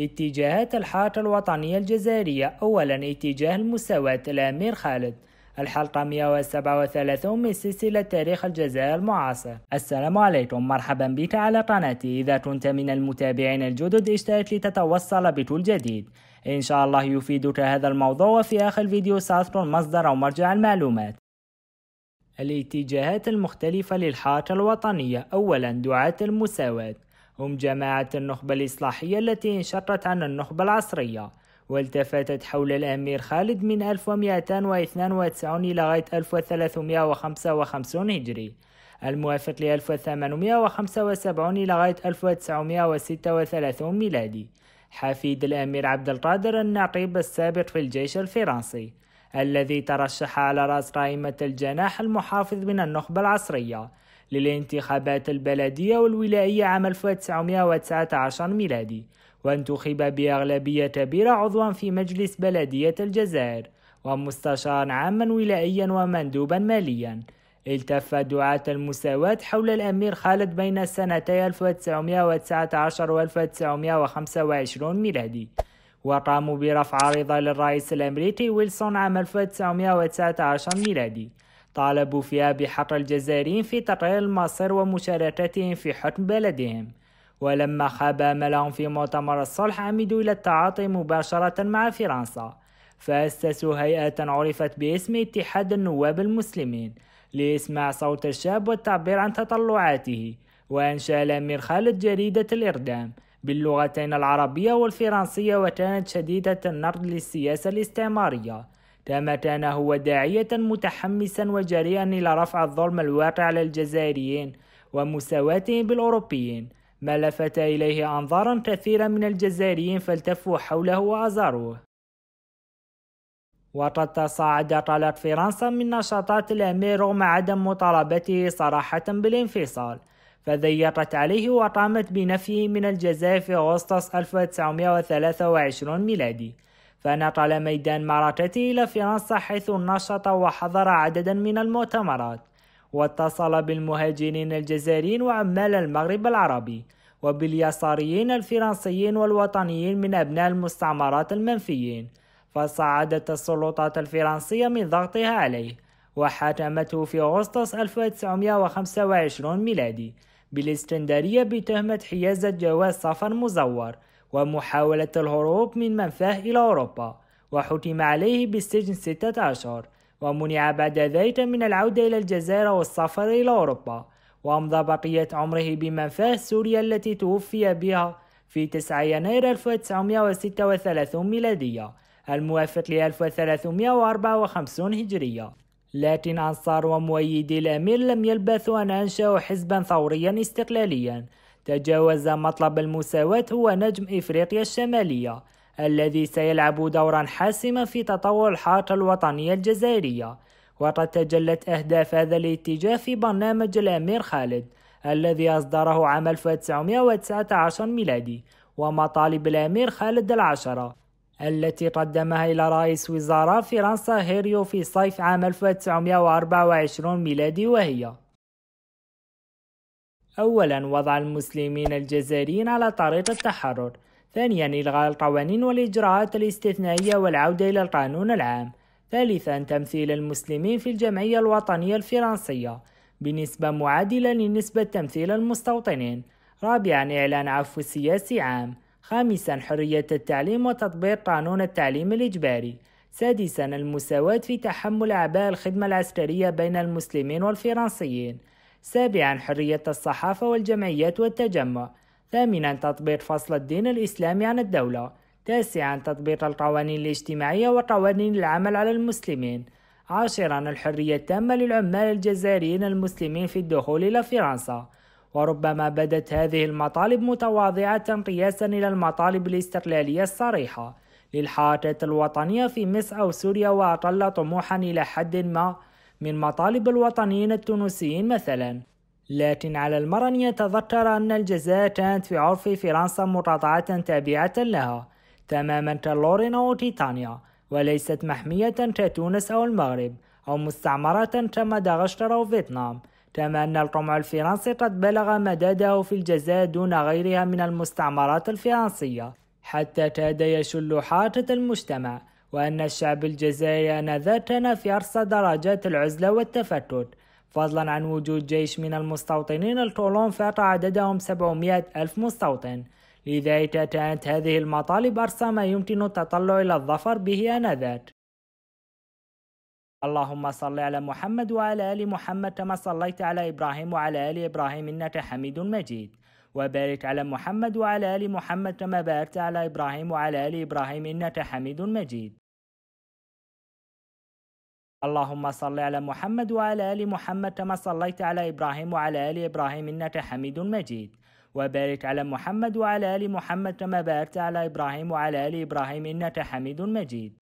اتجاهات الحارة الوطنية الجزائرية أولا اتجاه المساواة الأمير خالد الحلقة 137 من سلسلة تاريخ الجزائر المعاصر السلام عليكم مرحبا بك على قناتي إذا كنت من المتابعين الجدد اشترك لتتوصل بكل جديد إن شاء الله يفيدك هذا الموضوع وفي آخر الفيديو سأذكر مصدر أو مرجع المعلومات الاتجاهات المختلفة للحركة الوطنية أولا دعاة المساواة هم جماعة النخبة الإصلاحية التي انشقت عن النخبة العصرية والتفتت حول الأمير خالد من 1292 إلى غاية 1355 هجري الموافق ل 1875 إلى غاية 1936 ميلادي حفيد الأمير عبد القادر النقيب السابق في الجيش الفرنسي الذي ترشح على رأس قائمة الجناح المحافظ من النخبة العصرية للانتخابات البلدية والولائية عام 1919 ميلادي وانتخب بأغلبية كبيرة عضوا في مجلس بلدية الجزائر ومستشارا عاما ولائيا ومندوبا ماليا التف دعاة المساواة حول الأمير خالد بين سنتي 1919 و 1925 ميلادي وقاموا برفع عريضة للرئيس الأمريكي ويلسون عام 1919 ميلادي طالبوا فيها بحق الجزائريين في تقرير المصير ومشاركتهم في حكم بلدهم ولما خاب أملهم في مؤتمر الصلح عمدوا إلى التعاطي مباشرة مع فرنسا فأسسوا هيئة عرفت باسم اتحاد النواب المسلمين لإسماع صوت الشاب والتعبير عن تطلعاته وأنشأ الأمير خالد جريدة الإردام باللغتين العربية والفرنسية وكانت شديدة النقد للسياسة الاستعمارية هو داعية متحمسا وجريئا إلى رفع الظلم الواقع على الجزائريين ومساواتهم بالأوروبيين ما لفت إليه أنظارا كثيرة من الجزائريين فالتفوا حوله وأزاروه وقد تصاعد قلق فرنسا من نشاطات الأمير رغم عدم مطالبته صراحة بالانفصال فضيقت عليه وقامت بنفيه من الجزائر في أغسطس 1923 ميلادي فنقل ميدان معركته إلى فرنسا حيث نشط وحضر عددا من المؤتمرات واتصل بالمهاجرين الجزائريين وعمال المغرب العربي وباليساريين الفرنسيين والوطنيين من أبناء المستعمرات المنفيين فصعدت السلطات الفرنسية من ضغطها عليه وحاكمته في أغسطس 1925 ميلادي بالإسكندرية بتهمة حيازة جواز سفر مزور ومحاولة الهروب من منفاه إلى أوروبا وحكم عليه بالسجن ستة أشهر ومنع بعد ذلك من العودة إلى الجزائر والسفر إلى أوروبا وأمضى بقية عمره بمنفاه سوريا التي توفي بها في 9 يناير 1936 ميلادية الموافق ل 1354 هجرية لكن أنصار ومؤيدي الأمير لم يلبثوا أن أنشأوا حزبا ثوريا استقلاليا تجاوز مطلب المساواة هو نجم إفريقيا الشمالية الذي سيلعب دورا حاسما في تطور الحركة الوطنية الجزائرية وقد تجلت أهداف هذا الاتجاه في برنامج الأمير خالد الذي أصدره عام 1919 ميلادي ومطالب الأمير خالد العشرة التي قدمها إلى رئيس وزراء فرنسا هيريو في صيف عام 1924 ميلادي وهي أولا وضع المسلمين الجزائريين على طريق التحرر ثانيا إلغاء القوانين والإجراءات الاستثنائية والعودة إلى القانون العام ثالثا تمثيل المسلمين في الجمعية الوطنية الفرنسية بنسبة معادلة لنسبة تمثيل المستوطنين رابعا إعلان عفو سياسي عام خامسا حرية التعليم وتطبيق قانون التعليم الإجباري سادسا المساواة في تحمل أعباء الخدمة العسكرية بين المسلمين والفرنسيين سابعا حرية الصحافة والجمعيات والتجمع ثامنا تطبيق فصل الدين الإسلامي عن الدولة تاسعا تطبيق القوانين الاجتماعية وقوانين العمل على المسلمين عاشرا الحرية التامة للعمال الجزائريين المسلمين في الدخول إلى فرنسا وربما بدت هذه المطالب متواضعة قياسا إلى المطالب الاستقلالية الصريحة للحركات الوطنية في مصر أو سوريا وأقل طموحا إلى حد ما من مطالب الوطنيين التونسيين مثلا لكن على المرء أن يتذكر أن الجزاء كانت في عرف فرنسا مقاطعة تابعة لها تماما كاللورين أو تيتانيا وليست محمية كتونس أو المغرب أو مستعمرة كمدغشقر أو فيتنام كما أن القمع الفرنسي قد بلغ مداده في الجزاء دون غيرها من المستعمرات الفرنسية حتى كاد يشل حاجة المجتمع وأن الشعب الجزائري آنذاك كان في أرصى درجات العزلة والتفتت فضلا عن وجود جيش من المستوطنين الكولون فات عددهم 700 ألف مستوطن لذلك كانت هذه المطالب أرصى ما يمكن التطلع إلى الظفر به آنذاك اللهم صل على محمد وعلى ال محمد كما صليت على ابراهيم وعلى ال ابراهيم انك حميد مجيد وبارك على محمد وعلى ال محمد كما باركت على ابراهيم وعلى ال ابراهيم انك حميد مجيد اللهم صل على محمد وعلى ال محمد كما صليت على ابراهيم وعلى ال ابراهيم انك حميد مجيد وبارك على محمد وعلى ال محمد كما باركت على ابراهيم وعلى ال ابراهيم انك حميد مجيد